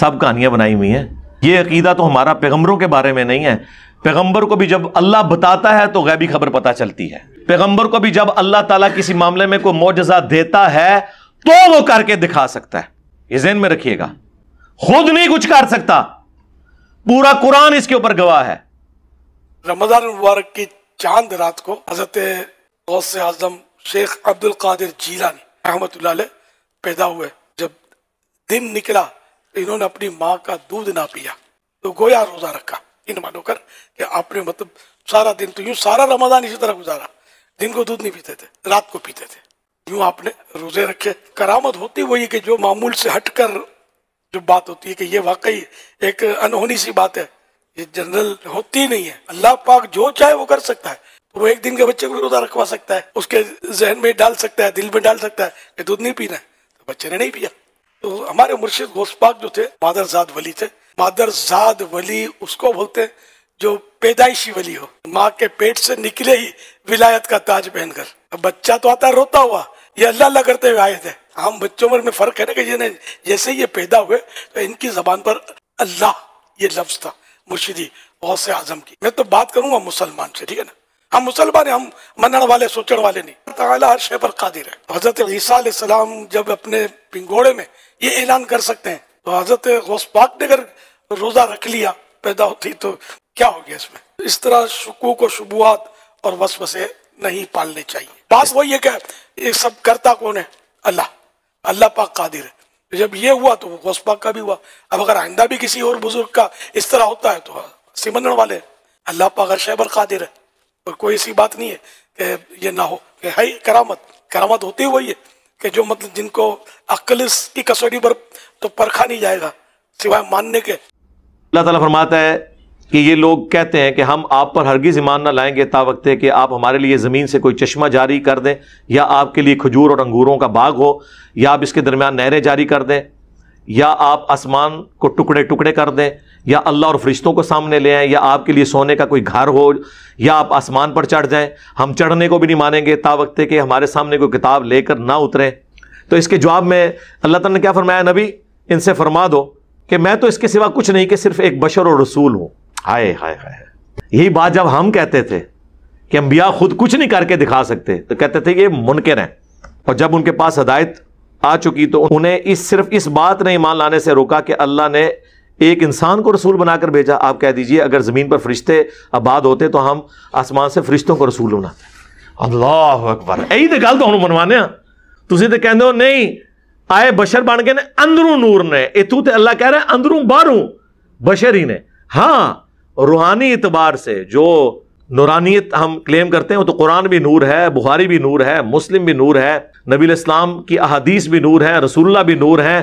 सब कहानियां बनाई हुई हैं ये अकीदा तो हमारा पैगंबरों के बारे में नहीं है पैगंबर को भी जब अल्लाह बताता है तो गैबी खबर पता चलती है पैगंबर को भी जब अल्लाह ताला किसी मामले में कोई मोजा देता है तो वो करके दिखा सकता है ये जहन में रखिएगा खुद नहीं कुछ कर सकता पूरा कुरान इसके ऊपर गवाह है रमजान मुबारक की चांद रात को हजरत आजम शेख अब्दुल कादिर जीलानी अहमद पैदा हुए जब दिन निकला इन्होंने अपनी माँ का दूध ना पिया तो गोया रोजा रखा इन मानो कर कि आपने मतलब सारा दिन तो यूँ सारा रमजान इसी तरह गुजारा दिन को दूध नहीं पीते थे रात को पीते थे यूँ आपने रोजे रखे करामत होती वही कि जो मामूल से हटकर जो बात होती है कि ये वाकई एक अनहोनी सी बात है ये जनरल होती नहीं है अल्लाह पाक जो चाहे वो कर सकता है तो वो एक दिन के बच्चे को रोजा रखवा सकता है उसके जहन में डाल सकता है दिल में डाल सकता है कि दूध नहीं पीना है तो बच्चे ने नहीं पिया तो हमारे मुर्शिद गोसपाक जो थे मादरजाद वली थे मादरजाद वली उसको बोलते जो पैदाइशी वली हो माँ के पेट से निकले ही विलायत का ताज पहनकर बच्चा तो आता रोता हुआ ये अल्लाह अल्लाह करते हुए आए थे हम बच्चों में फर्क है ना कि जिन्हें जैसे ये पैदा हुए तो इनकी जबान पर अल्लाह ये लफ्ज था मुर्शिदी बहुत से आजम की मैं तो बात करूंगा मुसलमान से ठीक है ना हम मुसलमान हम मनण वाले सोचण वाले नहीं हर शे पर कादिर है हजरत ईसा सलाम जब अपने पिंगोड़े में ये ऐलान कर सकते हैं तो हजरत गौस पाक ने अगर रोजा रख लिया पैदा होती तो क्या हो गया इसमें इस तरह शकूक व शुबुआत और वसवसे नहीं पालने चाहिए बात वही है क्या ये सब करता कौन है अल्लाह अल्लाह पाक कादिर है जब ये हुआ तो गौस पाक का भी हुआ अब अगर आइंदा भी किसी और बुजुर्ग का इस तरह होता है तो हाँ, सिमंदड़ वाले अल्लाह पाक अरशे शैबर कादिर है और कोई ऐसी बात नहीं है कि ये ना हो कि है करामत करामत होती हुई है कि जो मतलब जिनको अक्ल की कसौटी पर तो परखा नहीं जाएगा सिवाय मानने के अल्लाह ताला फरमाता है कि ये लोग कहते हैं कि हम आप पर हरगिज़ ईमान ना लाएंगे ता वक्त कि आप हमारे लिए ज़मीन से कोई चश्मा जारी कर दें या आपके लिए खजूर और अंगूरों का बाग हो या आप इसके दरमियान नहरें जारी कर दें या आप आसमान को टुकड़े टुकड़े कर दें या अल्लाह और फरिश्तों को सामने ले आए या आपके लिए सोने का कोई घर हो या आप आसमान पर चढ़ जाएं हम चढ़ने को भी नहीं मानेंगे ता वक्त कि हमारे सामने कोई किताब लेकर ना उतरें तो इसके जवाब में अल्लाह तला ने क्या फरमाया नबी इनसे फरमा दो कि मैं तो इसके सिवा कुछ नहीं कि सिर्फ एक बशर और रसूल हूँ हाय हाय हाय यही बात जब हम कहते थे कि अम्बिया खुद कुछ नहीं करके दिखा सकते तो कहते थे ये मुनकर हैं और जब उनके पास हदायत आ चुकी तो उन्हें इस सिर्फ इस बात ने मान लाने से रोका कि अल्लाह ने एक इंसान को रसूल बनाकर भेजा आप कह दीजिए अगर ज़मीन पर फरिश्ते आबाद होते तो हम आसमान से फरिश्तों को रसूल बनाते अल्लाह अकबर यही तो गल तो बनवाने तुम तो कहते हो नहीं आए बशर बन गए ਨੇ नूर ने इतू तो अल्लाह कह रहे हैं ਅੰਦਰੋਂ ਬਾਹਰੋਂ बशर ही ने हाँ रूहानी एतबार से जो नूरानियत हम क्लेम करते हैं तो कुरान भी नूर है बुहारी भी नूर है मुस्लिम भी नूर है नबी इस्लाम की अहादीस भी नूर है रसुल्ला भी नूर है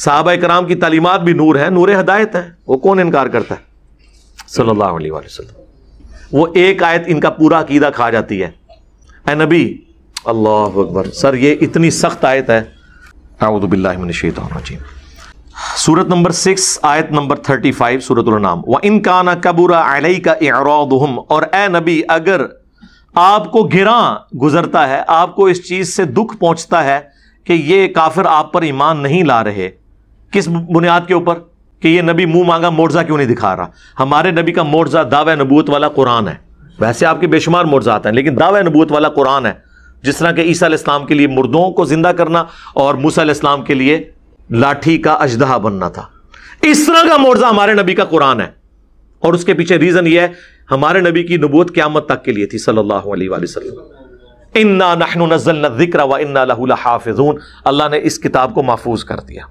साहब कराम की तालीमत भी नूर है नूर हदायत है वो कौन इनकार करता है सल्लल्लाहु अलैहि वसल्लम वो एक आयत इनका पूरा अकीदा खा जाती है ए नबी अल्लाह अकबर सर ये इतनी सख्त आयत है सूरत नंबर सिक्स आयत नंबर थर्टी फाइव सूरत व इनकाना कबूरा अलई का एरौदहम और ए नबी अगर आपको गिरा गुजरता है आपको इस चीज़ से दुख पहुंचता है कि ये काफिर आप पर ईमान नहीं ला रहे किस बुनियाद के ऊपर कि ये नबी मुंह मांगा मोर्जा क्यों नहीं दिखा रहा हमारे नबी का मोर्जा दावा नबूत वाला कुरान है वैसे आपके बेशुमार मोर्जा आते हैं लेकिन दावा नबूत वाला कुरान है जिस तरह के ईसा इस्लाम के लिए मुर्दों को जिंदा करना और मूसा इस्लाम के लिए लाठी का अजदहा बनना था इस तरह का मोर्जा हमारे नबी का कुरान है और उसके पीछे रीजन यह है हमारे नबी की नबूत क्यामत तक के लिए थी सल्लाम इन्ना नजल जिक्र व इन्ना हाफिजून अल्लाह ने इस किताब को महफूज कर दिया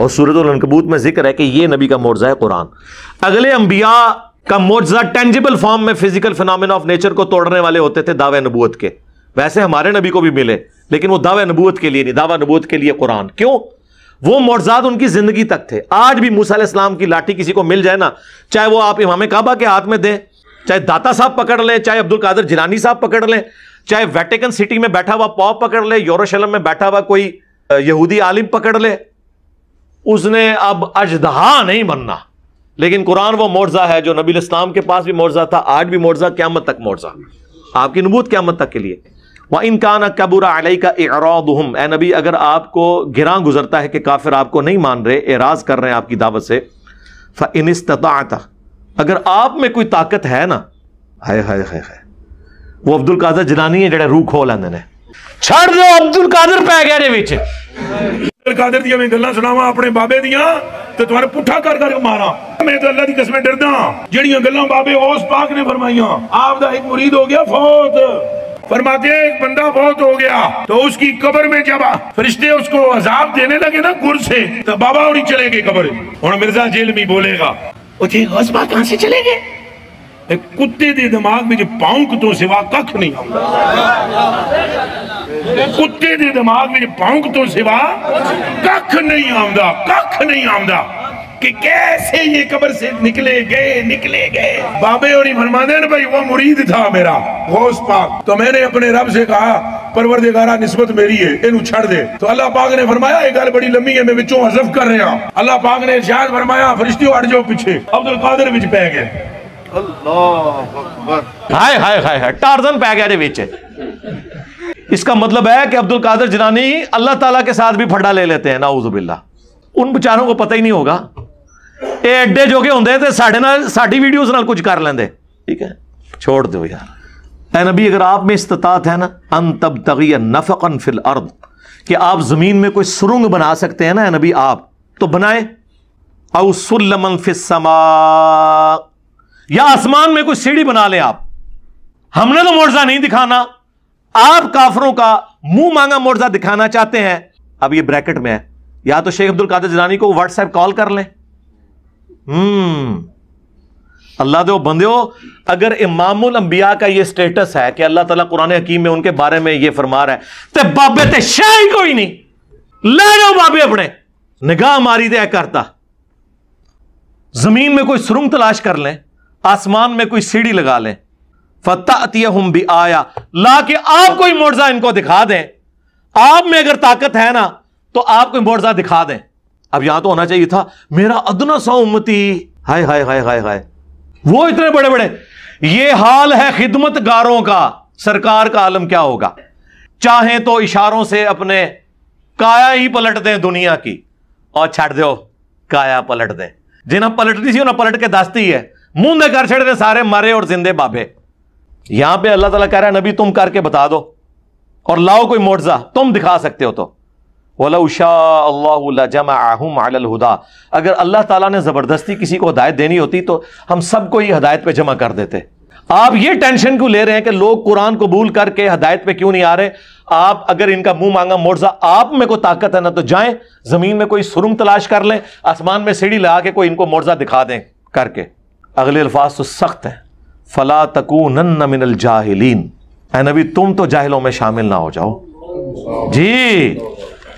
और सूरत कबूत में जिक्र है कि यह नबी का मोर्जा है कुरान अगले अंबिया का मोर्जा टेंजिबल फॉर्म में फिजिकल फिनोमिना ऑफ नेचर को तोड़ने वाले होते थे दावे नबूत के वैसे हमारे नबी को भी मिले लेकिन वो दावे नबूत के लिए नहीं दावा नबूत के लिए कुरान क्यों वो मोर्जाद उनकी जिंदगी तक थे आज भी मूसा इस्लाम की लाठी किसी को मिल जाए ना चाहे वो आप इमाम काबा के हाथ में दें चाहे दाता साहब पकड़ लें चाहे अब्दुल कादर जिलानी साहब पकड़ लें चाहे वेटिकन सिटी में बैठा हुआ पॉप पकड़ ले यूरोशलम में बैठा हुआ कोई यहूदी आलिम पकड़ ले उसने अब अजदहा नहीं बनना लेकिन कुरान वो मोर्जा है जो नबी इस्लाम के पास भी मोर्जा था आज भी मोर्जा क्यामत तक मोर्जा आपकी नबूत क्यामत तक के लिए वह इनकान कबूरा अलई का एरौदहम ए नबी अगर आपको घिरा गुजरता है कि काफिर आपको नहीं मान रहे एराज कर रहे हैं आपकी दावत से फ इनस्तात अगर आप में कोई ताकत है ना हाय हाय हाय हाय वो अब्दुल कादर जलानी है जड़े रूह खो लेंदे ने दो अब्दुल कादर पै गए ਕਾਦਰ ਦੀਆਂ ਮੈਂ ਗੱਲਾਂ ਸੁਣਾਵਾਂ फरमाते एक बंदा बहुत हो गया तो उसकी कब्र में जब फरिश्ते उसको अजाब देने लगे ना गुर से तो बाबा और चले गए कबर और मिर्जा जेल में बोलेगा कहां से चले गए ਤੇ ਕੁੱਤੇ ਦੇ ਦਿਮਾਗ ਵਿੱਚ ਪੌਂਕ ਤੋਂ कख नहीं ਨਹੀਂ कुत्ते दे दिमाग में ਵਿੱਚ ਪੌਂਕ ਤੋਂ ਸਿਵਾ ਕੱਖ ਨਹੀਂ ਆਉਂਦਾ ਕੱਖ ਨਹੀਂ ਆਉਂਦਾ कि कैसे ये कब्र से निकले गए निकले गए बाबे और फरमाते ना भाई वो मुरीद था मेरा होश पाक तो मैंने अपने रब से कहा परवर निस्बत मेरी है इन छड़ दे तो अल्लाह पाक ने फरमाया एक गल बड़ी लंबी है मैं विचों हजफ कर रहा अल्लाह पाक ने इरशाद फरमाया फरिश्ते हट जाओ पीछे अब्दुल कादिर विच पै गए हाय हाय हाय हाय टारजन पै गया विच इसका मतलब है कि अब्दुल कादर जिनानी अल्लाह ताला के साथ भी फड्डा ले लेते हैं नाउजुबिल्ला उन बेचारों को पता ही नहीं होगा ये एडे जोगे होंगे तो साढ़े नाल साड़ी वीडियोस नाल कुछ कर लेंगे ठीक है छोड़ दो यार ए नबी अगर आप में इस्तात है ना अन तब तगिया नफकन फिल अर्द कि आप ज़मीन में कोई सुरंग बना सकते हैं ना नबी आप तो बनाए फिस समा या आसमान में कोई सीढ़ी बना ले आप हमने तो मोर्जा नहीं दिखाना आप काफरों का मुंह मांगा मोर्जा दिखाना चाहते हैं अब ये ब्रैकेट में है या तो शेख अब्दुल कादिर जिलानी को व्हाट्सएप कॉल कर लें हम्म। अल्लाह दो बंदे हो अगर इमामुल अंबिया का ये स्टेटस है कि अल्लाह तला कुरान हकीम में उनके बारे में ये फरमा रहा है तो बाबे ते ही कोई नहीं ले जाओ बाबे अपने निगाह मारी दे करता जमीन में कोई सुरंग तलाश कर लें आसमान में कोई सीढ़ी लगा लें फतः हम भी आया ला के आप कोई मोर्जा इनको दिखा दें आप में अगर ताकत है ना तो आप कोई मोर्जा दिखा दें अब यहां तो होना चाहिए था मेरा अदना सा उम्मती हाय हाय हाय हाय हाय वो इतने बड़े बड़े ये हाल है खिदमत गारों का सरकार का आलम क्या होगा चाहे तो इशारों से अपने काया ही पलट दें दुनिया की और छट दो काया पलट दें जिन्हें पलटनी थी उन्हें पलट के दास्ती है मुंह में कर छेड़ सारे मरे और जिंदे बाबे यहां पे अल्लाह ताला कह रहा है नबी तुम करके बता दो और लाओ कोई मोर्जा तुम दिखा सकते हो तो वाला अगर अल्लाह ताला ने ज़बरदस्ती किसी को हदायत देनी होती तो हम सबको ही हदायत पे जमा कर देते आप ये टेंशन क्यों ले रहे हैं कि लोग कुरान कबूल करके हदायत पे क्यों नहीं आ रहे आप अगर इनका मुंह मांगा मोर्जा आप में कोई ताकत है ना तो जाएं ज़मीन में कोई सुरंग तलाश कर लें आसमान में सीढ़ी लगा के कोई इनको मोर्जा दिखा दें करके अगले अल्फाज तो सख्त हैं फ़ला तकून मिनल जाहिलीन नबी तुम तो जाहिलों में शामिल ना हो जाओ जी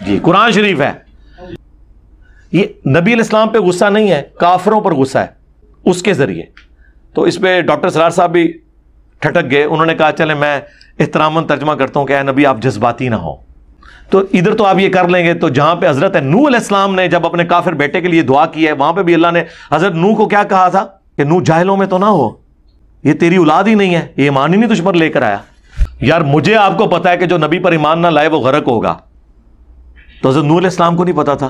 जी कुरान शरीफ है ये नबी इस्लाम पे गुस्सा नहीं है काफरों पर गुस्सा है उसके ज़रिए तो इस पर डॉक्टर सरार साहब भी ठटक गए उन्होंने कहा चले मैं एहतरामन तर्जमा करता हूं कि नबी आप जज्बाती ना हो तो इधर तो आप ये कर लेंगे तो जहां पे हजरत है नू इस्लाम ने जब अपने काफिर बेटे के लिए दुआ की है वहां पे भी अल्लाह ने हजरत नू को क्या कहा था कि नू जाहलों में तो ना हो ये तेरी औलाद ही नहीं है ये ईमान ही नहीं तुझ पर लेकर आया यार मुझे आपको पता है कि जो नबी पर ईमान ना लाए वो गरक होगा तो हजरत नूर इस्लाम को नहीं पता था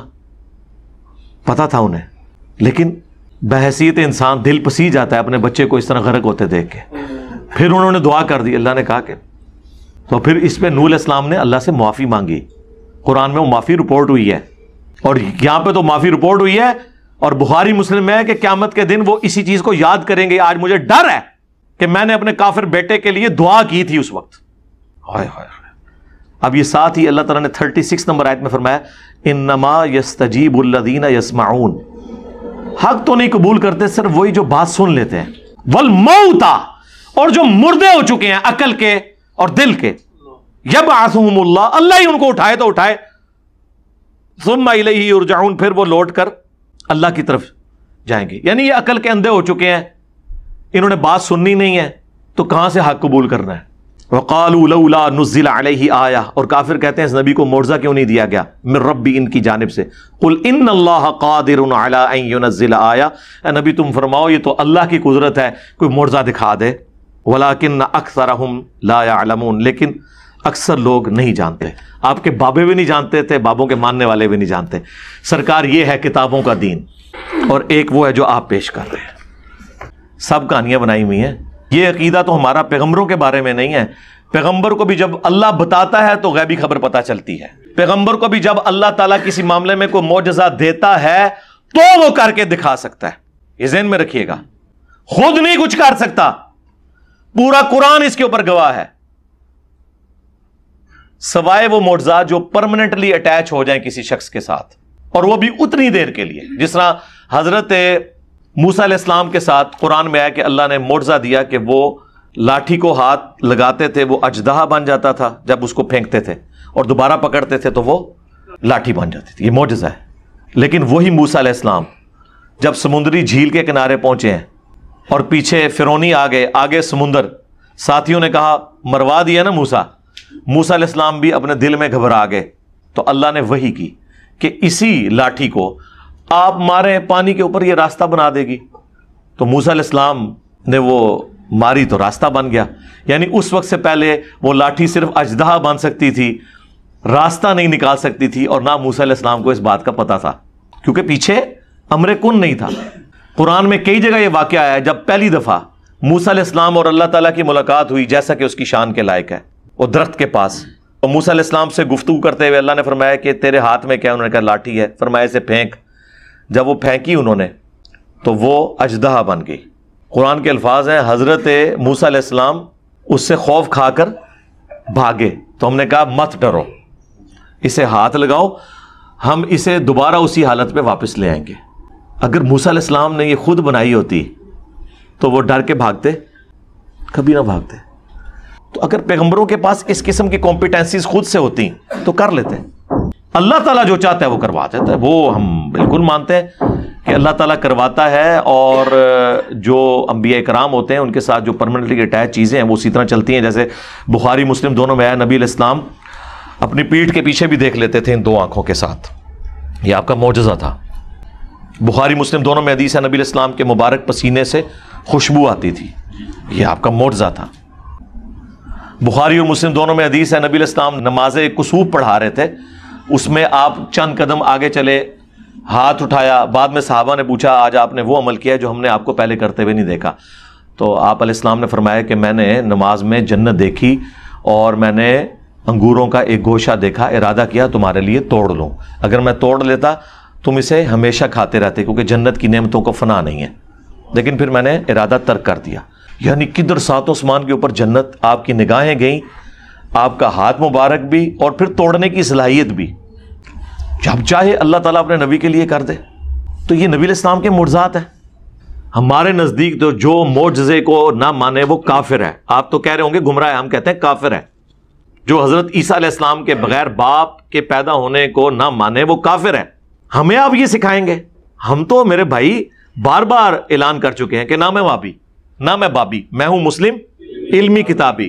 पता था उन्हें लेकिन बहसीत इंसान दिल पसी जाता है अपने बच्चे को इस तरह गरक होते देख के फिर उन्होंने दुआ कर दी अल्लाह ने कहा कि तो फिर इस पर नूल इस्लाम ने अल्लाह से माफ़ी मांगी कुरान में वो माफ़ी रिपोर्ट हुई है और यहां पे तो माफ़ी रिपोर्ट हुई है और बुहारी मुस्लिम में है कि क्यामत के दिन वो इसी चीज को याद करेंगे आज मुझे डर है कि मैंने अपने काफिर बेटे के लिए दुआ की थी उस वक्त हाय हाय अब ये साथ ही अल्लाह तला ने थर्टी सिक्स नंबर आयत में फरमाया इन नमा यस तजीबुल्लदीन यसमाउन हक तो नहीं कबूल करते सिर्फ वही जो बात सुन लेते हैं वल मऊता और जो मुर्दे हो चुके हैं अकल के और दिल के यब आसूम अल्लाह ही उनको उठाए तो उठाए सुम ही उर्जाउन फिर वो लौट कर अल्लाह की तरफ जाएंगे यानी ये अकल के अंधे हो चुके हैं इन्होंने बात सुननी नहीं है तो कहां से हक कबूल करना है वक़ालूला नज़िला ही आया और काफिर कहते हैं इस नबी को मोर्जा क्यों नहीं दिया गया मैं रबी इनकी जानब से कुल इन अल्लाह कादिर नज़िला आया नबी तुम फरमाओ ये तो अल्लाह की कुदरत है कोई मोर्जा दिखा दे वलाकिन अक्सर हम लाया लेकिन अक्सर लोग नहीं जानते आपके बाबे भी नहीं जानते थे बाबों के मानने वाले भी नहीं जानते सरकार ये है किताबों का दीन और एक वो है जो आप पेश कर रहे हैं सब कहानियां बनाई हुई हैं ये अकीदा तो हमारा पैगम्बरों के बारे में नहीं है पैगम्बर को भी जब अल्लाह बताता है तो गैबी खबर पता चलती है पैगम्बर को भी जब अल्लाह ताला किसी मामले में कोई मोजा देता है तो वो करके दिखा सकता है ये जेन में रखिएगा खुद नहीं कुछ कर सकता पूरा कुरान इसके ऊपर गवाह है सवाए वो मोर्जा जो परमानेंटली अटैच हो जाए किसी शख्स के साथ और वो भी उतनी देर के लिए जिस तरह हजरत मूसा इस्लाम के साथ कुरान में आया कि अल्लाह ने मोर्जा दिया कि वो लाठी को हाथ लगाते थे वो अजदहा बन जाता था जब उसको फेंकते थे और दोबारा पकड़ते थे तो वो लाठी बन जाती थी ये मोजा है लेकिन वही मूसा इस्लाम जब समुद्री झील के किनारे पहुंचे हैं और पीछे फिरौनी आ गए आगे समुंदर साथियों ने कहा मरवा दिया ना मूसा मूसा इस्लाम भी अपने दिल में घबरा गए तो अल्लाह ने वही की कि इसी लाठी को आप मारे पानी के ऊपर यह रास्ता बना देगी तो मूसा इस्लाम ने वो मारी तो रास्ता बन गया यानी उस वक्त से पहले वो लाठी सिर्फ अजदहा बन सकती थी रास्ता नहीं निकाल सकती थी और ना मूसा इस्लाम को इस बात का पता था क्योंकि पीछे अमरे कुन नहीं था कुरान में कई जगह यह वाक्य आया जब पहली दफ़ा मूसा इस्लाम और अल्लाह तला की मुलाकात हुई जैसा कि उसकी शान के लायक है वो दरख्त के पास और मूसा इस्लाम से गुफ्तु करते हुए अल्लाह ने फरमाया कि तेरे हाथ में क्या उन्होंने कहा लाठी है फरमाया इसे फेंक जब वो फेंकी उन्होंने तो वो अजदहा बन गई कुरान के अल्फाज हैं हज़रत मूसा इस्लाम उससे खौफ खाकर भागे तो हमने कहा मत डरो इसे हाथ लगाओ हम इसे दोबारा उसी हालत पर वापस ले आएंगे अगर मूसा इस्लाम ने ये खुद बनाई होती तो वो डर के भागते कभी ना भागते तो अगर पैगंबरों के पास इस किस्म की कॉम्पिटेंसीज खुद से होती तो कर लेते अल्लाह ताला जो चाहता है वो करवा देता है वो हम बिल्कुल मानते हैं कि अल्लाह ताला करवाता है और जो अम्बिया कराम होते हैं उनके साथ जो परमानेंटली अटैच चीज़ें हैं वो उसी तरह चलती हैं जैसे बुखारी मुस्लिम दोनों में आया नबी इस्लाम अपनी पीठ के पीछे भी देख लेते थे इन दो आंखों के साथ ये आपका मुजजा था बुखारी मुस्लिम दोनों में हदीस है नबी इस्लाम के मुबारक पसीने से खुशबू आती थी ये आपका मुआवजा था बुखारी और मुस्लिम दोनों में हदीस है नबी इस्लाम नमाज कसूब पढ़ा रहे थे उसमें आप चंद कदम आगे चले हाथ उठाया बाद में साहबा ने पूछा आज आपने वो अमल किया जो हमने आपको पहले करते हुए नहीं देखा तो आप इस्लाम ने फरमाया कि मैंने नमाज में जन्नत देखी और मैंने अंगूरों का एक गोशा देखा इरादा किया तुम्हारे लिए तोड़ लूँ अगर मैं तोड़ लेता तुम इसे हमेशा खाते रहते क्योंकि जन्नत की नियमतों को फना नहीं है लेकिन फिर मैंने इरादा तर्क कर दिया यानी किधर सात आसमान के ऊपर जन्नत आपकी निगाहें गईं आपका हाथ मुबारक भी और फिर तोड़ने की सलाहियत भी जब चाहे अल्लाह ताला अपने नबी के लिए कर दे तो ये नबी इस्लाम के मुर्जात हैं हमारे नज़दीक तो जो मोजे को ना माने वो काफिर है आप तो कह रहे होंगे गुमराह हम कहते हैं काफिर है जो हज़रत ईसा इस्लाम के बगैर बाप के पैदा होने को ना माने वो काफिर है हमें आप ये सिखाएंगे हम तो मेरे भाई बार बार ऐलान कर चुके हैं कि ना मैं वापी ना मैं बाबी मैं हूं मुस्लिम इल्मी किताबी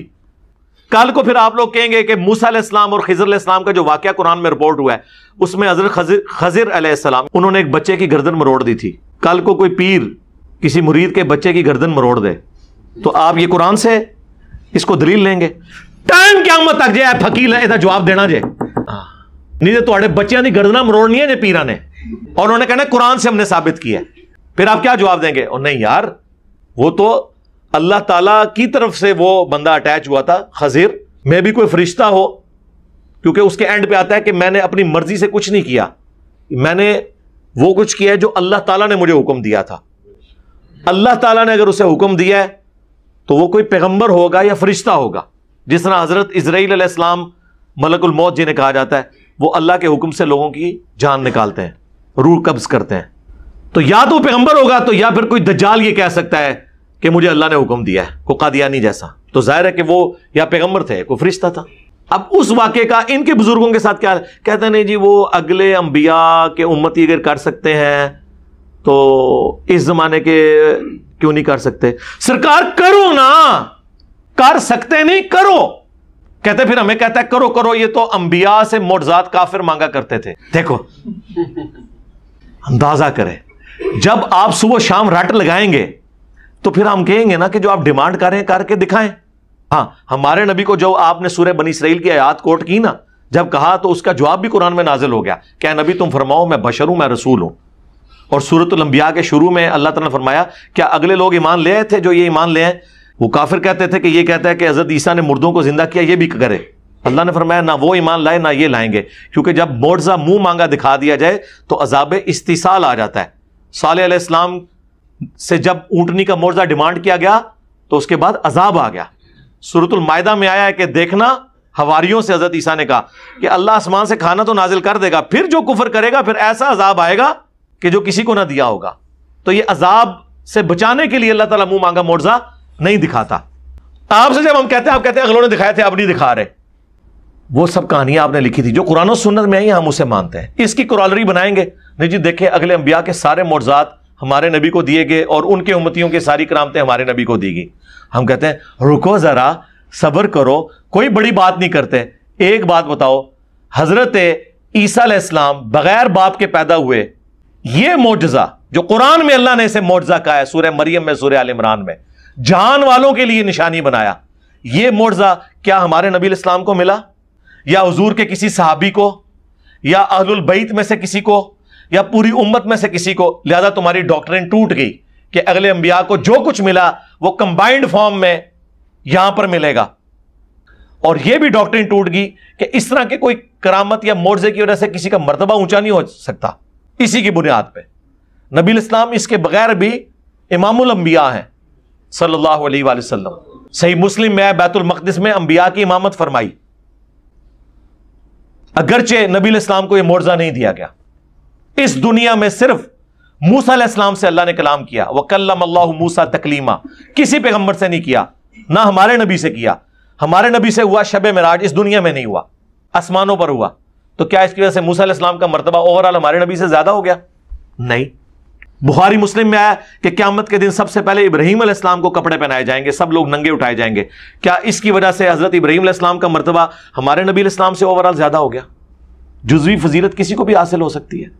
कल को फिर आप लोग कहेंगे कि मूसा इस्लाम और खजर इस्लाम का जो वाक्य कुरान में रिपोर्ट हुआ है उसमें हजरत खजर खजर उन्होंने एक बच्चे की गर्दन मरोड़ दी थी कल को कोई पीर किसी मुरीद के बच्चे की गर्दन मरोड़ दे तो आप ये कुरान से इसको दलील लेंगे टाइम क्या मत तक जे फकील है इधर जवाब देना जे हाँ। नहीं तो थोड़े बच्चे की गर्दना मरोड़नी है जे पीरा ने और उन्होंने कहना कुरान से हमने साबित किया फिर आप क्या जवाब देंगे और नहीं यार वो तो अल्लाह ताला की तरफ से वो बंदा अटैच हुआ था खजीर में भी कोई फरिश्ता हो क्योंकि उसके एंड पे आता है कि मैंने अपनी मर्जी से कुछ नहीं किया मैंने वो कुछ किया है जो अल्लाह ताला ने मुझे हुक्म दिया था अल्लाह ताला ने अगर उसे हुक्म दिया है तो वो कोई पैगंबर होगा या फरिश्ता होगा जिस तरह हजरत इसराइल मलकुल मौत जिन्हें कहा जाता है वह अल्लाह के हुक्म से लोगों की जान निकालते हैं रूह कब्ज करते हैं तो या तो पैगंबर होगा तो या फिर कोई दज्जाल ये कह सकता है कि मुझे अल्लाह ने हुक्म दिया है को कादियानी जैसा तो जाहिर है कि वो या पैगम्बर थे को फरिश्ता था अब उस वाक्य का इनके बुजुर्गों के साथ क्या कहते हैं नहीं जी वो अगले अंबिया के उम्मती अगर कर सकते हैं तो इस जमाने के क्यों नहीं कर सकते सरकार करो ना कर सकते नहीं करो कहते फिर हमें कहता है करो करो ये तो अंबिया से मोटजात काफिर मांगा करते थे देखो अंदाजा करें जब आप सुबह शाम रट लगाएंगे तो फिर हम कहेंगे ना कि जो आप डिमांड कर रहे हैं करके दिखाएं हाँ हमारे नबी को जब आपने सूर्य बनी इसराइल की आयात कोट की ना जब कहा तो उसका जवाब भी कुरान में नाजिल हो गया क्या नबी तुम फरमाओ मैं बशर हूं मैं रसूल हूं और लंबिया के शुरू में अल्लाह तला ने फरमाया क्या अगले लोग ईमान ले आए थे जो ये ईमान ले आए वो काफिर कहते थे कि ये कहता है कि हजरत ईसा ने मुर्दों को जिंदा किया ये भी करे अल्लाह ने फरमाया ना वो ईमान लाए ना ये लाएंगे क्योंकि जब मोर्जा मुंह मांगा दिखा दिया जाए तो अजाब इस्तीसाल आ जाता है साल इस्लाम से जब ऊंटनी का मोर्जा डिमांड किया गया तो उसके बाद अजाब आ गया सूरतुल मायदा में आया है कि देखना हवारियों से हजरत ईसा ने कहा कि अल्लाह आसमान से खाना तो नाजिल कर देगा फिर जो कुफर करेगा फिर ऐसा अजाब आएगा कि जो किसी को ना दिया होगा तो यह अजाब से बचाने के लिए अल्लाह तला मुंह मांगा मोर्जा नहीं दिखाता आपसे जब हम कहते हैं आप कहते हैं अगलों ने दिखाए थे आप नहीं दिखा रहे वो सब कहानियां आपने लिखी थी जो कुरान सुन्नत में आई हम उसे मानते हैं इसकी कुरालरी बनाएंगे नहीं जी देखें अगले अंबिया के सारे मोर्जात हमारे नबी को दिए गए और उनके उम्मतियों के सारी करामतें हमारे नबी को दी गई हम कहते हैं रुको ज़रा सबर करो कोई बड़ी बात नहीं करते एक बात बताओ हज़रत ईसा इस्लाम बगैर बाप के पैदा हुए यह मोजा जो कुरान में अल्लाह ने इसे मोजा कहा है सूर्य मरियम में सूर्य आल इमरान में जान वालों के लिए निशानी बनाया ये मोजा क्या हमारे नबी इस्लाम को मिला या हजूर के किसी सहाबी को या अहलबैत में से किसी को या पूरी उम्मत में से किसी को लिहाजा तुम्हारी डॉक्टरें टूट गई कि अगले अंबिया को जो कुछ मिला वो कंबाइंड फॉर्म में यहां पर मिलेगा और यह भी डॉक्टरें टूट गई कि इस तरह के कोई करामत या मोर्जे की वजह से किसी का मरतबा ऊंचा नहीं हो सकता इसी की बुनियाद पर नबील इस्लाम इसके बगैर भी इमामुल अंबिया हैं सल्लल्लाहु अलैहि वसल्लम सही मुस्लिम में बैतुल मकदस में अंबिया की इमामत फरमाई अगरचे नबील इस्लाम को यह मोर्जा नहीं दिया गया इस दुनिया में सिर्फ मूसा इस्लाम से अल्लाह ने कलाम किया वकल्लम अल्लाह मूसा तकलीमा किसी पैगंबर से नहीं किया ना हमारे नबी से किया हमारे नबी से हुआ शब मराज इस दुनिया में नहीं हुआ आसमानों पर हुआ तो क्या इसकी वजह से मूसा इस्लाम का मरतबा ओवरऑल हमारे नबी से ज्यादा हो गया नहीं बुहारी मुस्लिम में आया कि क्यामत के दिन सबसे पहले इब्राहिम इस्लाम को कपड़े पहनाए जाएंगे सब लोग नंगे उठाए जाएंगे क्या इसकी वजह से हजरत इब्राहिम इस्लाम का मरतबा हमारे नबी इस्लाम से ओवरऑल ज्यादा हो गया जुजवी फजीलत किसी को भी हासिल हो सकती है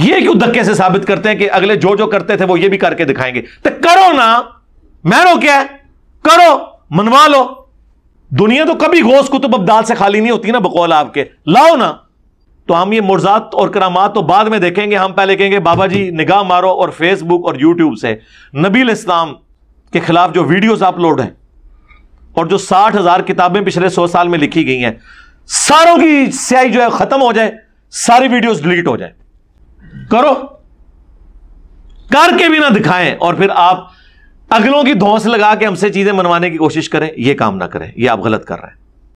ये क्यों धक्के से साबित करते हैं कि अगले जो जो करते थे वो ये भी करके दिखाएंगे तो करो ना मैरो क्या है करो मनवा लो दुनिया तो कभी गोस कुतुब अब्दाल से खाली नहीं होती ना बकौल आपके लाओ ना तो हम ये मुर्जात और करामात तो बाद में देखेंगे हम पहले कहेंगे बाबा जी निगाह मारो और फेसबुक और यूट्यूब से नबील इस्लाम के खिलाफ जो वीडियोस अपलोड हैं और जो साठ हजार किताबें पिछले सौ साल में लिखी गई हैं सारों की स्याही जो है खत्म हो जाए सारी वीडियोस डिलीट हो जाए करो करके भी ना दिखाएं और फिर आप अगलों की धौंस लगा के हमसे चीजें मनवाने की कोशिश करें यह काम ना करें यह आप गलत कर रहे हैं